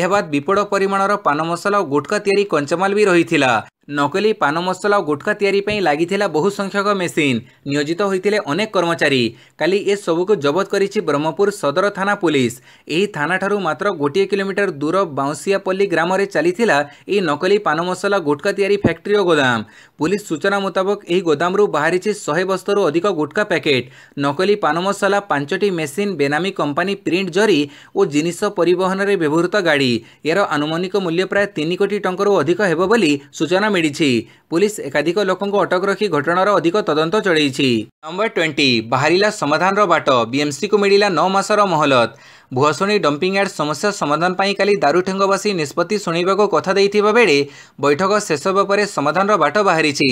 ଏହା ବାଦ ବିପୁଳ ପରିମାଣର ପାନ ମସଲା ଓ ଗୁଟ୍ଖା ତିଆରି କଞ୍ଚାମାଲ ବି ରହିଥିଲା ନକଲି ପାନ ମସଲା ଓ ଗୁଟ୍ଖା ତିଆରି ପାଇଁ ଲାଗିଥିଲା ବହୁ ସଂଖ୍ୟକ ମେସିନ୍ ନିୟୋଜିତ ହୋଇଥିଲେ ଅନେକ କର୍ମଚାରୀ କାଲି ଏସବୁକୁ ଜବତ କରିଛି ବ୍ରହ୍ମପୁର ସଦର ଥାନା ପୁଲିସ୍ ଏହି ଥାନାଠାରୁ ମାତ୍ର ଗୋଟିଏ କିଲୋମିଟର ଦୂର ବାଉଁଶିଆପଲ୍ଲୀ ଗ୍ରାମରେ ଚାଲିଥିଲା ଏହି ନକଲି ପାନ ମସଲା ଗୁଟ୍ଖା ତିଆରି ଫ୍ୟାକ୍ଟ୍ରି ଓ ଗୋଦାମ ପୁଲିସ୍ ସୂଚନା ମୁତାବକ ଏହି ଗୋଦାମରୁ ବାହାରିଛି ଶହେ ବସ୍ତାରୁ ଅଧିକ ଗୁଟ୍ଖା ପ୍ୟାକେଟ୍ ନକଲି ପାନ ମସଲା ହେଲା ପାଞ୍ଚଟି ମେସିନ୍ ବେନାମୀ କମ୍ପାନୀ ପ୍ରିଣ୍ଟ ଜରି ଓ ଜିନିଷ ପରିବହନରେ ବ୍ୟବହୃତ ଗାଡ଼ି ଏହାର ଆନୁମାନିକ ମୂଲ୍ୟ ପ୍ରାୟ ତିନି କୋଟି ଟଙ୍କାରୁ ଅଧିକ ହେବ ବୋଲି ସୂଚନା ମିଳିଛି ପୁଲିସ୍ ଏକାଧିକ ଲୋକଙ୍କୁ ଅଟକ ରଖି ଘଟଣାର ଅଧିକ ତଦନ୍ତ ଚଳେଇଛି ନମ୍ବର ଟ୍ୱେଣ୍ଟି ବାହାରିଲା ସମାଧାନର ବାଟ ବିଏମ୍ସିକୁ ମିଳିଲା ନଅ ମାସର ମହଲତ ଭୂଆସୁଣୀ ଡମ୍ପିଂ ୟାର୍ଡ ସମସ୍ୟା ସମାଧାନ ପାଇଁ କାଲି ଦାରୁଠେଙ୍ଗବାସୀ ନିଷ୍ପତ୍ତି ଶୁଣିବାକୁ କଥା ଦେଇଥିବା ବେଳେ ବୈଠକ ଶେଷ ହେବା ପରେ ସମାଧାନର ବାଟ ବାହାରିଛି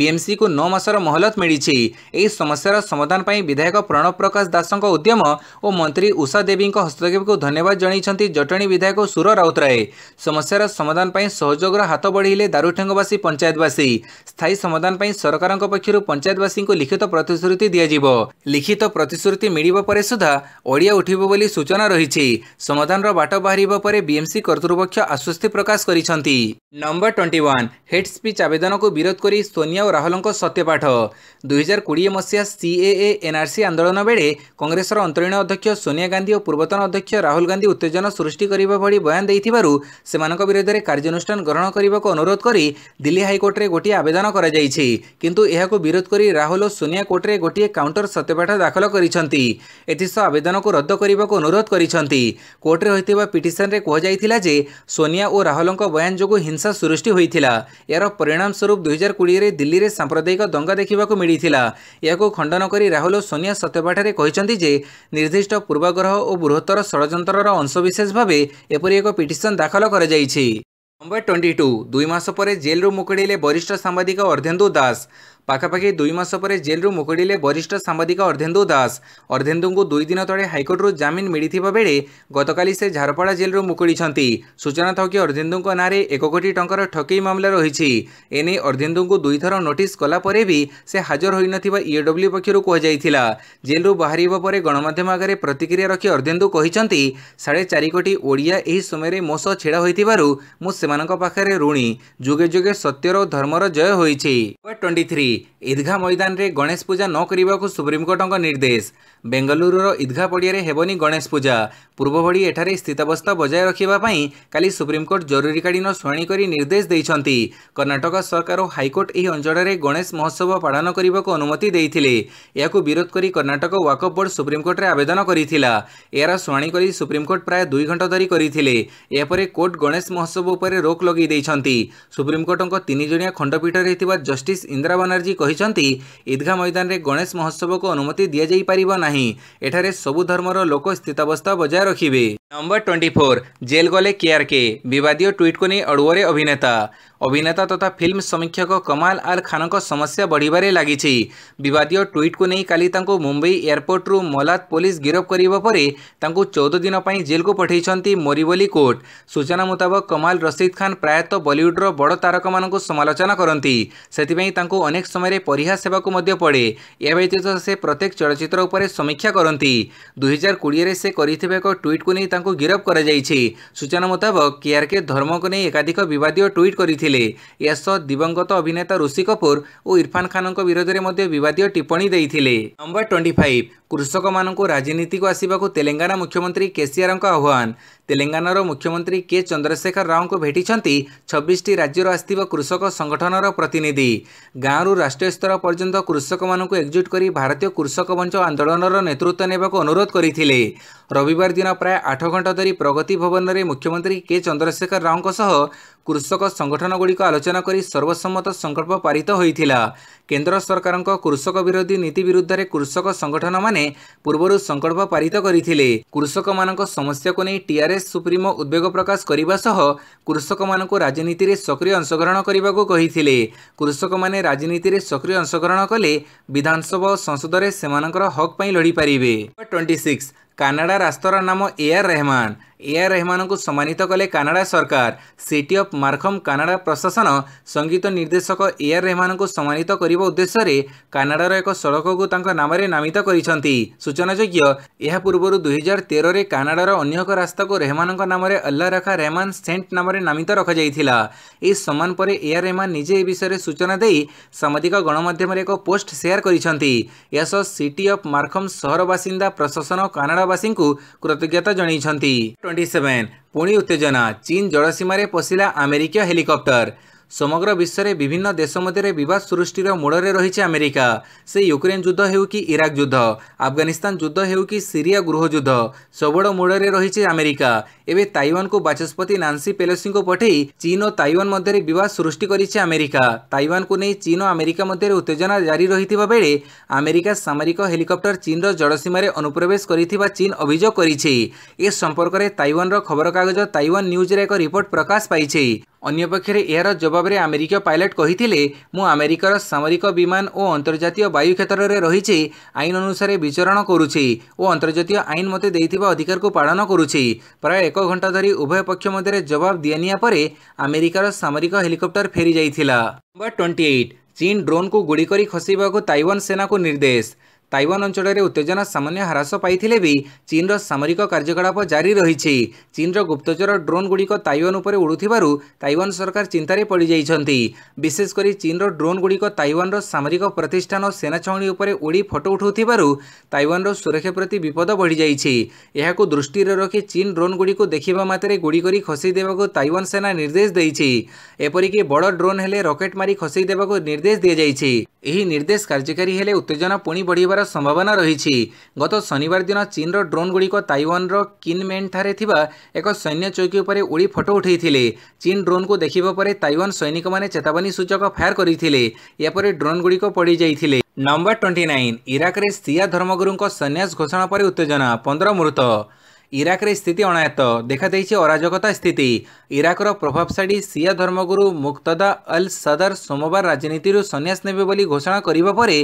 ବିଏମ୍ସିକୁ ନଅ ମାସର ମହଲତ ମିଳିଛି ଏହି ସମସ୍ୟାର ସମାଧାନ ପାଇଁ ବିଧାୟକ ପ୍ରଣବ ପ୍ରକାଶ ଦାସଙ୍କ ଉଦ୍ୟମ ଓ ମନ୍ତ୍ରୀ ଉଷା ଦେବୀଙ୍କ ହସ୍ତକ୍ଷେପକୁ ଧନ୍ୟବାଦ ଜଣାଇଛନ୍ତି ଜଟଣୀ ବିଧାୟକ ସୁର ରାଉତରାୟ ସମସ୍ୟାର ସମାଧାନ ପାଇଁ ସହଯୋଗର ହାତ ବଢ଼ିଲେ ଦାରୁଠେଙ୍ଗବାସୀ ପଞ୍ଚାୟତବାସୀ ସ୍ଥାୟୀ ସମାଧାନ ପାଇଁ ସରକାରଙ୍କ ପକ୍ଷରୁ ପଞ୍ଚାୟତବାସୀଙ୍କୁ ଲିଖିତ ପ୍ରତି ପ୍ରତିଶ୍ରୁତି ଦିଆଯିବ ଲିଖିତ ପ୍ରତିଶ୍ରୁତି ମିଳିବା ପରେ ସୁଦ୍ଧା ଓଡ଼ିଆ ଉଠିବ ବୋଲି ସୂଚନା ରହିଛି ସମାଧାନର ବାଟ ବାହାରିବା ପରେ ବିଏମ୍ସି କର୍ତ୍ତୃପକ୍ଷ ଆଶ୍ୱସ୍ତି ପ୍ରକାଶ କରିଛନ୍ତି number twenty one hate speech ଆବେଦନକୁ ବିରୋଧ କରି ସୋନିଆ ଓ ରାହୁଲଙ୍କ ସତ୍ୟପାଠ ଦୁଇହଜାର କୋଡ଼ିଏ ମସିହା ସିଏଏ ଏନ୍ଆର୍ସି ଆନ୍ଦୋଳନ ବେଳେ କଂଗ୍ରେସର ଅନ୍ତରୀଣ ଅଧ୍ୟକ୍ଷ ସୋନିଆ ଗାନ୍ଧୀ ଓ ପୂର୍ବତନ ଅଧ୍ୟକ୍ଷ ରାହୁଲ ଗାନ୍ଧୀ ଉତ୍ତେଜନା ସୃଷ୍ଟି କରିବା ଭଳି ବୟାନ ଦେଇଥିବାରୁ ସେମାନଙ୍କ ବିରୋଧରେ କାର୍ଯ୍ୟାନୁଷ୍ଠାନ ଗ୍ରହଣ କରିବାକୁ ଅନୁରୋଧ କରି ଦିଲ୍ଲୀ ହାଇକୋର୍ଟରେ ଗୋଟିଏ ଆବେଦନ କରାଯାଇଛି କିନ୍ତୁ ଏହାକୁ ବିରୋଧ କରି ରାହୁଲ ଓ ସୋନିଆ କୋର୍ଟ କୋର୍ଟରେ ଗୋଟିଏ କାଉଣ୍ଟର ସତ୍ୟପାଠ ଦାଖଲ କରିଛନ୍ତି ଏଥିସହ ଆବେଦନକୁ ରଦ୍ଦ କରିବାକୁ ଅନୁରୋଧ କରିଛନ୍ତି କୋର୍ଟରେ ହୋଇଥିବା ପିଟିସନରେ କୁହାଯାଇଥିଲା ଯେ ସୋନିଆ ଓ ରାହୁଲଙ୍କ ବୟାନ ଯୋଗୁଁ ହିଂସା ସୃଷ୍ଟି ହୋଇଥିଲା ଏହାର ପରିଣାମ ସ୍ୱରୂପ ଦୁଇହଜାର କୋଡ଼ିଏରେ ଦିଲ୍ଲୀରେ ସାମ୍ପ୍ରଦାୟିକ ଦଙ୍ଗା ଦେଖିବାକୁ ମିଳିଥିଲା ଏହାକୁ ଖଣ୍ଡନ କରି ରାହୁଲ ଓ ସୋନିଆ ସତ୍ୟପାଠରେ କହିଛନ୍ତି ଯେ ନିର୍ଦ୍ଦିଷ୍ଟ ପୂର୍ବାଗ୍ରହ ଓ ବୃହତ୍ତର ଷଡ଼ଯନ୍ତ୍ରର ଅଂଶବିଶେଷ ଭାବେ ଏପରି ଏକ ପିଟିସନ ଦାଖଲ କରାଯାଇଛି ମୁମ୍ବାଇ ଟ୍ୱେଣ୍ଟି ଟୁ ଦୁଇ ମାସ ପରେ ଜେଲ୍ରୁ ମୁକୁଳିଲେ ବରିଷ୍ଠ ସାମ୍ବାଦିକ ଅର୍ଦ୍ଧେନ୍ଦୁ ଦାସ ପାଖାପାଖି ଦୁଇ ମାସ ପରେ ଜେଲ୍ରୁ ମୁକୁଡ଼ିଲେ ବରିଷ୍ଠ ସାମ୍ବାଦିକ ଅର୍ଦ୍ଧେନ୍ଦୁ ଦାସ ଅର୍ଦ୍ଧେନ୍ଦୁଙ୍କୁ ଦୁଇ ଦିନ ତଳେ ହାଇକୋର୍ଟରୁ ଜାମିନ ମିଳିଥିବା ବେଳେ ଗତକାଲି ସେ ଝାରପଡ଼ା ଜେଲ୍ରୁ ମୁକୁଡ଼ିଛନ୍ତି ସୂଚନା ଥାଉ କି ଅର୍ଦ୍ଧେନ୍ଦୁଙ୍କ ନାଁରେ ଏକ କୋଟି ଟଙ୍କାର ଠକେଇ ମାମଲା ରହିଛି ଏନେଇ ଅର୍ଦ୍ଧେନ୍ଦୁଙ୍କୁ ଦୁଇଥର ନୋଟିସ୍ କଲା ପରେ ବି ସେ ହାଜର ହୋଇନଥିବା ଇଏଡବ୍ଲ୍ୟୁ ପକ୍ଷରୁ କୁହାଯାଇଥିଲା ଜେଲ୍ରୁ ବାହାରିବା ପରେ ଗଣମାଧ୍ୟମ ଆଗରେ ପ୍ରତିକ୍ରିୟା ରଖି ଅର୍ଦ୍ଧେନ୍ଦୁ କହିଛନ୍ତି ସାଢ଼େ ଚାରି କୋଟି ଓଡ଼ିଆ ଏହି ସମୟରେ ମୋ ସହ ଛିଡ଼ା ହୋଇଥିବାରୁ ମୁଁ ସେମାନଙ୍କ ପାଖରେ ଋଣୀ ଯୁଗେ ଯୁଗେ ସତ୍ୟର ଓ ଧର୍ମର ଜୟ ହୋଇଛି ଟ୍ୱେଣ୍ଟି ଥ୍ରୀ ଈଦଗାହ ମଇଦାନରେ ଗଣେଶ ପୂଜା ନ କରିବାକୁ ସୁପ୍ରିମକୋର୍ଟଙ୍କ ନିର୍ଦ୍ଦେଶ ବେଙ୍ଗାଲୁରୁର ଇଦ୍ଘା ପଡ଼ିଆରେ ହେବନି ଗଣେଶ ପୂଜା ପୂର୍ବଭଳି ଏଠାରେ ସ୍ଥିତାବସ୍ଥା ବଜାୟ ରଖିବା ପାଇଁ କାଲି ସୁପ୍ରିମକୋର୍ଟ ଜରୁରୀକାଳୀନ ଶୁଣାଣି କରି ନିର୍ଦ୍ଦେଶ ଦେଇଛନ୍ତି କର୍ଣ୍ଣାଟକ ସରକାର ଓ ହାଇକୋର୍ଟ ଏହି ଅଞ୍ଚଳରେ ଗଣେଶ ମହୋତ୍ସବ ପାଳନ କରିବାକୁ ଅନୁମତି ଦେଇଥିଲେ ଏହାକୁ ବିରୋଧ କରି କର୍ଣ୍ଣାଟକ ୱାକଅପ୍ ବୋର୍ଡ ସୁପ୍ରିମକୋର୍ଟରେ ଆବେଦନ କରିଥିଲା ଏହାର ଶୁଣାଣି କରି ସୁପ୍ରିମକୋର୍ଟ ପ୍ରାୟ ଦୁଇ ଘଣ୍ଟା ଧରି କରିଥିଲେ ଏହାପରେ କୋର୍ଟ ଗଣେଶ ମହୋତ୍ସବ ଉପରେ ରୋକ ଲଗାଇ ଦେଇଛନ୍ତି ସୁପ୍ରିମକୋର୍ଟଙ୍କ ତିନି ଜଣିଆ ଖଣ୍ଡପୀଠରେ ଥିବା ଜଷ୍ଟିସ୍ ଇନ୍ଦିରା ବାନାର୍ଜୀ କହିଛନ୍ତି ଇଦ୍ଘା ମଇଦାନରେ ଗଣେଶ ମହୋତ୍ସବକୁ ଅନୁମତି ଦିଆଯାଇପାରିବ ନାହିଁ ନାହିଁ ଏଠାରେ ସବୁ ଧର୍ମର ଲୋକ ସ୍ଥିତାବସ୍ଥା ବଜାୟ ରଖିବେ नंबर ट्वेंटी फोर जेल गोले केयर के विवादीय ट्वीट को नहीं अड़वरे अभिनेता অভিনেতা তথা ফিল্ম সমীক্ষক কমাল আল খানক সমস্যা বড়িবারে লাগিছে বিবাদীয় ট্যুইটকু নেই কালি তাঁকু মুম্বাই এয়ারপোর্টরু মলাত পুলিশ গিরফ করা পরে তাঁকু চৌদ দিন পাই জেলকু পঠাইছেন মোরিবোলি কোর্ট সূচনা মুতাবক কমাল রশিদ খান প্রায়ত বলিউডর বড় তারকা মানুষ সমালোচনা করতে সেপাই তাঁকু অনেক সময় পরিহাস সেবাকু মধ্য পড়ে এ ব্যতীত সে প্রত্যেক চলচ্চিত্র উপরে সমীক্ষা করতে দুই হাজার কোড়িয়ে সে করে এক ট্যুইটকু নেই তাঁকু ତାଙ୍କୁ ଗିରଫ କରାଯାଇଛି ସୂଚନା ମୁତାବକ କେଆର୍କେ ଧର୍ମକୁ ନେଇ ଏକାଧିକ ବିବାଦୀୟ ଟ୍ୱିଟ୍ କରିଥିଲେ ଏହା ସହ ଦିବଙ୍ଗତ ଅଭିନେତା ଋଷି କପୁର ଓ ଇରଫାନ ଖାନଙ୍କ ବିରୋଧରେ ମଧ୍ୟ ବିବାଦୀୟ ଟିପ୍ପଣୀ ଦେଇଥିଲେ ନମ୍ବର ଟ୍ୱେଣ୍ଟି ଫାଇଭ୍ କୃଷକମାନଙ୍କୁ ରାଜନୀତିକୁ ଆସିବାକୁ ତେଲେଙ୍ଗାନା ମୁଖ୍ୟମନ୍ତ୍ରୀ କେସିଆରଙ୍କ ଆହ୍ୱାନ ତେଲେଙ୍ଗାନାର ମୁଖ୍ୟମନ୍ତ୍ରୀ କେ ଚନ୍ଦ୍ରଶେଖର ରାଓଙ୍କୁ ଭେଟିଛନ୍ତି ଛବିଶଟି ରାଜ୍ୟରୁ ଆସିଥିବା କୃଷକ ସଂଗଠନର ପ୍ରତିନିଧି ଗାଁରୁ ରାଷ୍ଟ୍ରୀୟ ସ୍ତର ପର୍ଯ୍ୟନ୍ତ କୃଷକମାନଙ୍କୁ ଏକଜୁଟ କରି ଭାରତୀୟ କୃଷକ ମଞ୍ଚ ଆନ୍ଦୋଳନର ନେତୃତ୍ୱ ନେବାକୁ ଅନୁରୋଧ କରିଥିଲେ ରବିବାର ଦିନ ପ୍ରାୟ ଆଠ ଘଣ୍ଟା ଧରି ପ୍ରଗତି ଭବନରେ ମୁଖ୍ୟମନ୍ତ୍ରୀ କେ ଚନ୍ଦ୍ରଶେଖର ରାଓଙ୍କ ସହ କୃଷକ ସଂଗଠନଗୁଡ଼ିକ ଆଲୋଚନା କରି ସର୍ବସମ୍ମତ ସଂକଳ୍ପ ପାରିତ ହୋଇଥିଲା କେନ୍ଦ୍ର ସରକାରଙ୍କ କୃଷକ ବିରୋଧୀ ନୀତି ବିରୁଦ୍ଧରେ କୃଷକ ସଂଗଠନମାନେ ପୂର୍ବରୁ ସଂକଳ୍ପ ପାରିତ କରିଥିଲେ କୃଷକମାନଙ୍କ ସମସ୍ୟାକୁ ନେଇ ଟିଆର୍ଏସ୍ ସୁପ୍ରିମୋ ଉଦ୍ବେଗ ପ୍ରକାଶ କରିବା ସହ କୃଷକମାନଙ୍କୁ ରାଜନୀତିରେ ସକ୍ରିୟ ଅଂଶଗ୍ରହଣ କରିବାକୁ କହିଥିଲେ କୃଷକମାନେ ରାଜନୀତିରେ ସକ୍ରିୟ ଅଂଶଗ୍ରହଣ କଲେ ବିଧାନସଭା ଓ ସଂସଦରେ ସେମାନଙ୍କର ହକ୍ ପାଇଁ ଲଢ଼ିପାରିବେ ଟ୍ୱେଣ୍ଟି ସିକ୍ସ କାନାଡ଼ା ରାସ୍ତାର ନାମ ଏ ଆର୍ ରେହମାନ ଏ ଆର୍ ରେହମାନଙ୍କୁ ସମ୍ମାନିତ କଲେ କାନାଡ଼ା ସରକାର ସିଟି ଅଫ୍ ମାର୍ଖମ୍ କାନାଡ଼ା ପ୍ରଶାସନ ସଙ୍ଗୀତ ନିର୍ଦ୍ଦେଶକ ଏ ଆର୍ ରେହମାନଙ୍କୁ ସମ୍ମାନିତ କରିବା ଉଦ୍ଦେଶ୍ୟରେ କାନାଡ଼ାର ଏକ ସଡ଼କକୁ ତାଙ୍କ ନାମରେ ନାମିତ କରିଛନ୍ତି ସୂଚନାଯୋଗ୍ୟ ଏହା ପୂର୍ବରୁ ଦୁଇହଜାର ତେରରେ କାନାଡ଼ାର ଅନ୍ୟ ଏକ ରାସ୍ତାକୁ ରେହମାନଙ୍କ ନାମରେ ଅଲ୍ଲା ରଖା ରେହମାନ ସେଣ୍ଟ ନାମରେ ନାମିତ ରଖାଯାଇଥିଲା ଏହି ସମ୍ମାନ ପରେ ଏ ଆର୍ ରେହମାନ ନିଜେ ଏ ବିଷୟରେ ସୂଚନା ଦେଇ ସାମାଜିକ ଗଣମାଧ୍ୟମରେ ଏକ ପୋଷ୍ଟ ସେୟାର କରିଛନ୍ତି ଏହା ସହ ସିଟି ଅଫ୍ ମାର୍ଖମ୍ ସହର ବାସିନ୍ଦା ପ୍ରଶାସନ କାନାଡ଼ା ଓଡ଼ିଶାବାସୀଙ୍କୁ କୃତଜ୍ଞତା ଜଣାଇଛନ୍ତି ଟ୍ୱେଣ୍ଟି ସେଭେନ୍ ପୁଣି ଉତ୍ତେଜନା ଚୀନ୍ ଜଳସୀମାରେ ପଶିଲା ଆମେରିକୀୟ ହେଲିକପ୍ଟର ସମଗ୍ର ବିଶ୍ୱରେ ବିଭିନ୍ନ ଦେଶ ମଧ୍ୟରେ ବିବାଦ ସୃଷ୍ଟିର ମୂଳରେ ରହିଛି ଆମେରିକା ସେ ୟୁକ୍ରେନ୍ ଯୁଦ୍ଧ ହେଉ କି ଇରାକ୍ ଯୁଦ୍ଧ ଆଫଗାନିସ୍ତାନ ଯୁଦ୍ଧ ହେଉ କି ସିରିଆ ଗୃହଯୁଦ୍ଧ ସବୁର ମୂଳରେ ରହିଛି ଆମେରିକା ଏବେ ତାଇୱାନକୁ ବାଚସ୍ପତି ନାନ୍ସି ପେଲୋସିଙ୍କୁ ପଠାଇ ଚୀନ୍ ଓ ତାଇୱାନ ମଧ୍ୟରେ ବିବାଦ ସୃଷ୍ଟି କରିଛି ଆମେରିକା ତାଇୱାନକୁ ନେଇ ଚୀନ୍ ଓ ଆମେରିକା ମଧ୍ୟରେ ଉତ୍ତେଜନା ଜାରି ରହିଥିବା ବେଳେ ଆମେରିକା ସାମରିକ ହେଲିକପ୍ଟର ଚୀନ୍ର ଜଳସୀମାରେ ଅନୁପ୍ରବେଶ କରିଥିବା ଚୀନ୍ ଅଭିଯୋଗ କରିଛି ଏ ସମ୍ପର୍କରେ ତାଇୱାନର ଖବରକାଗଜ ତାଇୱାନ ନ୍ୟୁଜ୍ରେ ଏକ ରିପୋର୍ଟ ପ୍ରକାଶ ପାଇଛି ଅନ୍ୟପକ୍ଷରେ ଏହାର ଜବାବରେ ଆମେରିକୀୟ ପାଇଲଟ କହିଥିଲେ ମୁଁ ଆମେରିକାର ସାମରିକ ବିମାନ ଓ ଅନ୍ତର୍ଜାତୀୟ ବାୟୁ କ୍ଷେତ୍ରରେ ରହିଛି ଆଇନ ଅନୁସାରେ ବିଚରଣ କରୁଛି ଓ ଅନ୍ତର୍ଜାତୀୟ ଆଇନ ମୋତେ ଦେଇଥିବା ଅଧିକାରକୁ ପାଳନ କରୁଛି ପ୍ରାୟ ଏକ ଘଣ୍ଟା ଧରି ଉଭୟ ପକ୍ଷ ମଧ୍ୟରେ ଜବାବ ଦିଆନିଆ ପରେ ଆମେରିକାର ସାମରିକ ହେଲିକପ୍ଟର ଫେରିଯାଇଥିଲା ନମ୍ବର ଟ୍ୱେଣ୍ଟି ଏଇଟ୍ ଚୀନ ଡ୍ରୋନ୍କୁ ଗୁଡ଼ି କରି ଖସିବାକୁ ତାଇୱାନ ସେନାକୁ ନିର୍ଦ୍ଦେଶ তাইওয়ান অঞ্চলের উত্তেজনা সামান্য হ্রাস পাইলে বি চীনর সামরিক কার্যকলাপ জারি রয়েছে চীনর গুপ্তচর ড্রোন ড্রোনগুড়ি তাইওয়ান উপরে উড়ুবার তাইওয়ান সরকার চিন্তার পড়ে যাই বিশেষ করে চীনর ড্রোন ড্রোনগুড়ি তাইওয়ানর সামরিক প্রতিষ্ঠান ও সেনা ছাউনি উপরে উড়ি ফটো উঠাউবার তাইওয়ানর সুরক্ষা প্রতি বিপদ বড়ি যাই দৃষ্টি রক্ষি চীন ড্রোন গুড়ি দেখা মাত্রে গুড়ি করে খসাই দেওয়া তাইওয়ান সেনা নির্দেশ দিয়েছে এপরিকি বড় ড্রোন হলে রকেট মারি খসাই দেওয়া নির্দেশ দিয়ে যাই নির্দেশ কার্যকারী হলে উত্তেজনা পুঁ বড় ହେବାର ସମ୍ଭାବନା ରହିଛି ଗତ ଶନିବାର ଦିନ ଚୀନର ଚୀନ୍ର ଡ୍ରୋନ୍ଗୁଡ଼ିକ ତାଇୱାନ୍ର କିନ୍ମେନ୍ଠାରେ ଥିବା ଏକ ସୈନ୍ୟ ଚୌକି ଉପରେ ଉଡ଼ି ଫଟୋ ଉଠାଇଥିଲେ ଚୀନ ଡ୍ରୋନ୍କୁ ଦେଖିବା ପରେ ତାଇୱାନ୍ ସୈନିକମାନେ ଚେତାବନୀ ସୂଚକ ଫାୟାର କରିଥିଲେ ଏହାପରେ ଡ୍ରୋନ୍ ଗୁଡ଼ିକ ପଡ଼ିଯାଇଥିଲେ ନମ୍ବର ଟ୍ୱେଣ୍ଟି ନାଇନ୍ ଇରାକରେ ସିଆ ଧର୍ମଗୁରୁଙ୍କ ସନ୍ୟାସ ଘୋଷଣା ପରେ ଉତ୍ତେଜନା ପନ୍ଦର ମୃତ ଇରାକରେ ସ୍ଥିତି ଅଣାୟତ ଦେଖାଦେଇଛି ଅରାଜକତା ସ୍ଥିତି ଇରାକର ପ୍ରଭାବଶାଳୀ ସିଆ ଧର୍ମଗୁରୁ ମୁକ୍ତଦା ଅଲ୍ ସଦର ସୋମବାର ରାଜନୀତିରୁ ସନ୍ନ୍ୟାସ ନେବେ ବୋଲି ଘୋଷଣା କରିବା ପରେ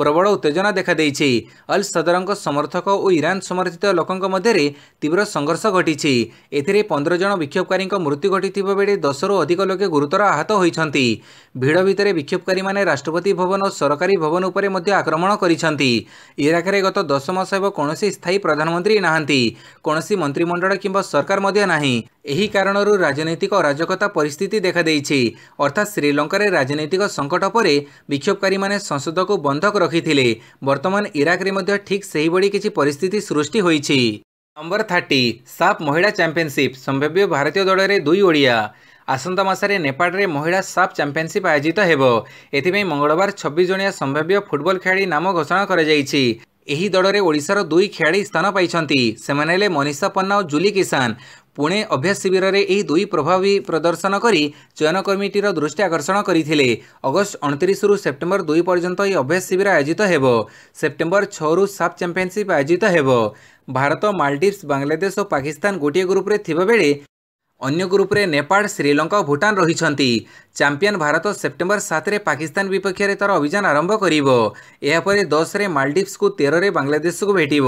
ପ୍ରବଳ ଉତ୍ତେଜନା ଦେଖାଦେଇଛି ଅଲ୍ ସଦରଙ୍କ ସମର୍ଥକ ଓ ଇରାନ୍ ସମର୍ଥିତ ଲୋକଙ୍କ ମଧ୍ୟରେ ତୀବ୍ର ସଂଘର୍ଷ ଘଟିଛି ଏଥିରେ ପନ୍ଦର ଜଣ ବିକ୍ଷୋଭକାରୀଙ୍କ ମୃତ୍ୟୁ ଘଟିଥିବା ବେଳେ ଦଶରୁ ଅଧିକ ଲୋକେ ଗୁରୁତର ଆହତ ହୋଇଛନ୍ତି ଭିଡ଼ ଭିତରେ ବିକ୍ଷୋଭକାରୀମାନେ ରାଷ୍ଟ୍ରପତି ଭବନ ଓ ସରକାରୀ ଭବନ ଉପରେ ମଧ୍ୟ ଆକ୍ରମଣ କରିଛନ୍ତି ଇରାକରେ ଗତ ଦଶ ମାସ ହେବ କୌଣସି ସ୍ଥାୟୀ ପ୍ରଧାନମନ୍ତ୍ରୀ ନାହାନ୍ତି କୌଣସି ମନ୍ତ୍ରିମଣ୍ଡଳ କିମ୍ବା ସରକାର ମଧ୍ୟ ନାହିଁ ଏହି କାରଣରୁ ରାଜନୈତିକ ଅରାଜକତା ପରିସ୍ଥିତି ଦେଖାଦେଇଛି ଅର୍ଥାତ୍ ଶ୍ରୀଲଙ୍କାରେ ରାଜନୈତିକ ସଙ୍କଟ ପରେ ବିକ୍ଷୋଭକାରୀମାନେ ସଂସଦକୁ ବନ୍ଧକ ରଖିଥିଲେ ବର୍ତ୍ତମାନ ଇରାକରେ ମଧ୍ୟ ଠିକ୍ ସେହିଭଳି କିଛି ପରିସ୍ଥିତି ସୃଷ୍ଟି ହୋଇଛି ନମ୍ବର ଥାର୍ଟି ସାପ୍ ମହିଳା ଚାମ୍ପିଅନସିପ୍ ସମ୍ଭାବ୍ୟ ଭାରତୀୟ ଦଳରେ ଦୁଇ ଓଡ଼ିଆ ଆସନ୍ତା ମାସରେ ନେପାଳରେ ମହିଳା ସାଫ୍ ଚାମ୍ପିଅନସିପ୍ ଆୟୋଜିତ ହେବ ଏଥିପାଇଁ ମଙ୍ଗଳବାର ଛବିଶ ଜଣିଆ ସମ୍ଭାବ୍ୟ ଫୁଟବଲ ଖେଳାଳି ନାମ ଘୋଷଣା କରାଯାଇଛି ଏହି ଦଳରେ ଓଡ଼ିଶାର ଦୁଇ ଖେଳାଳି ସ୍ଥାନ ପାଇଛନ୍ତି ସେମାନେ ହେଲେ ମନୀଷା ପନ୍ନା ଓ ଜୁଲି କିଷାନ ପୁଣେ ଅଭ୍ୟାସ ଶିବିରରେ ଏହି ଦୁଇ ପ୍ରଭାବୀ ପ୍ରଦର୍ଶନ କରି ଚୟନ କମିଟିର ଦୃଷ୍ଟି ଆକର୍ଷଣ କରିଥିଲେ ଅଗଷ୍ଟ ଅଣତିରିଶରୁ ସେପ୍ଟେମ୍ବର ଦୁଇ ପର୍ଯ୍ୟନ୍ତ ଏହି ଅଭ୍ୟାସ ଶିବିର ଆୟୋଜିତ ହେବ ସେପ୍ଟେମ୍ବର ଛଅରୁ ସାଫ୍ ଚାମ୍ପିୟନସିପ୍ ଆୟୋଜିତ ହେବ ଭାରତ ମାଲଡିଭ୍ସ ବାଂଲାଦେଶ ଓ ପାକିସ୍ତାନ ଗୋଟିଏ ଗ୍ରୁପ୍ରେ ଥିବାବେଳେ ଅନ୍ୟ ଗ୍ରୁପ୍ରେ ନେପାଳ ଶ୍ରୀଲଙ୍କା ଓ ଭୁଟାନ ରହିଛନ୍ତି ଚାମ୍ପିୟନ ଭାରତ ସେପ୍ଟେମ୍ବର ସାତରେ ପାକିସ୍ତାନ ବିପକ୍ଷରେ ତାର ଅଭିଯାନ ଆରମ୍ଭ କରିବ ଏହାପରେ ଦଶରେ ମାଲଡିଭ୍ସକୁ ତେରରେ ବାଂଲାଦେଶକୁ ଭେଟିବ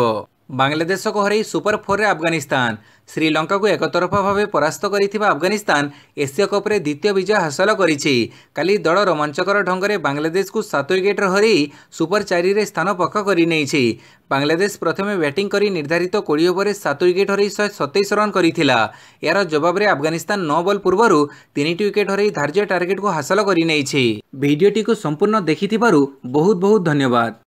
ବାଂଲାଦେଶକୁ ହରାଇ ସୁପର ଫୋର୍ରେ ଆଫଗାନିସ୍ତାନ ଶ୍ରୀଲଙ୍କାକୁ ଏକତରଫା ଭାବେ ପରାସ୍ତ କରିଥିବା ଆଫଗାନିସ୍ତାନ ଏସୀୟ କପ୍ରେ ଦ୍ୱିତୀୟ ବିଜୟ ହାସଲ କରିଛି କାଲି ଦଳ ରୋମାଞ୍ଚକର ଢଙ୍ଗରେ ବାଂଲାଦେଶକୁ ସାତ ୱିକେଟ୍ରେ ହରାଇ ସୁପର ଚାରିରେ ସ୍ଥାନ ପକ୍କା କରିନେଇଛି ବାଂଲାଦେଶ ପ୍ରଥମେ ବ୍ୟାଟିଂ କରି ନିର୍ଦ୍ଧାରିତ କୋଡ଼ିଏ ଓଭରରେ ସାତ ୱିକେଟ୍ ହରାଇ ଶହେ ସତେଇଶ ରନ୍ କରିଥିଲା ଏହାର ଜବାବରେ ଆଫଗାନିସ୍ତାନ ନଅ ବଲ୍ ପୂର୍ବରୁ ତିନିଟି ୱିକେଟ୍ ହରାଇ ଧାର୍ଯ୍ୟ ଟାର୍ଗେଟ୍କୁ ହାସଲ କରିନେଇଛି ଭିଡ଼ିଓଟିକୁ ସମ୍ପୂର୍ଣ୍ଣ ଦେଖିଥିବାରୁ ବହୁତ ବହୁତ ଧନ୍ୟବାଦ